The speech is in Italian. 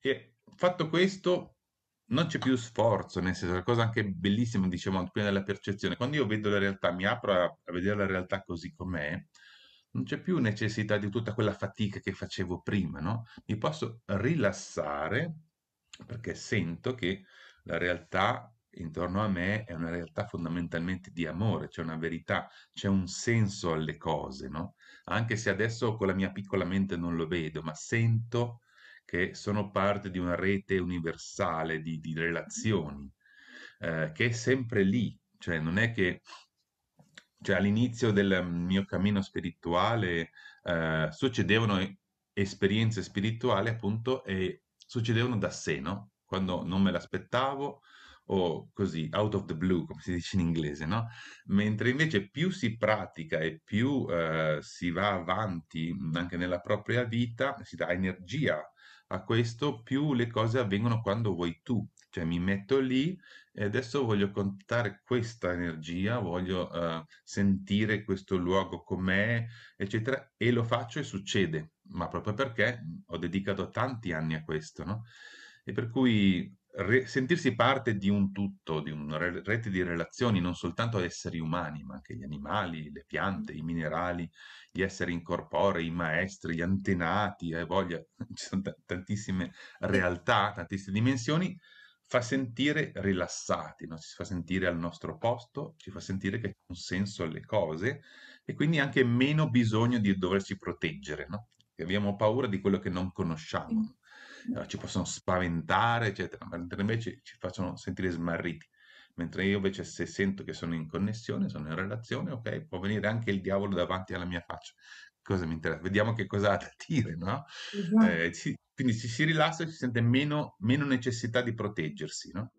E fatto questo, non c'è più sforzo, nel senso, la cosa anche bellissima, diciamo, prima della percezione, quando io vedo la realtà, mi apro a, a vedere la realtà così com'è, non c'è più necessità di tutta quella fatica che facevo prima, no? Mi posso rilassare perché sento che la realtà intorno a me è una realtà fondamentalmente di amore, c'è una verità, c'è un senso alle cose, no? Anche se adesso con la mia piccola mente non lo vedo, ma sento che sono parte di una rete universale di, di relazioni, eh, che è sempre lì, cioè non è che cioè, all'inizio del mio cammino spirituale eh, succedevano esperienze spirituali appunto e succedevano da sé, no? quando non me l'aspettavo o così, out of the blue, come si dice in inglese, no? Mentre invece più si pratica e più eh, si va avanti anche nella propria vita, si dà energia a questo, più le cose avvengono quando vuoi tu. Cioè mi metto lì e adesso voglio contare questa energia, voglio eh, sentire questo luogo com'è, eccetera, e lo faccio e succede, ma proprio perché ho dedicato tanti anni a questo, no? E per cui re- sentirsi parte di un tutto, di una re- rete di relazioni, non soltanto esseri umani, ma anche gli animali, le piante, i minerali, gli esseri incorporei, i maestri, gli antenati, hai eh, voglia, ci sono t- tantissime realtà, tantissime dimensioni, fa sentire rilassati, no? ci fa sentire al nostro posto, ci fa sentire che c'è un senso alle cose e quindi anche meno bisogno di doverci proteggere, no? abbiamo paura di quello che non conosciamo ci possono spaventare, eccetera, mentre invece ci facciano sentire smarriti. Mentre io invece se sento che sono in connessione, sono in relazione, ok, può venire anche il diavolo davanti alla mia faccia. Cosa mi interessa? Vediamo che cosa ha da dire, no? Esatto. Eh, ci, quindi ci si rilassa e si sente meno, meno necessità di proteggersi, no?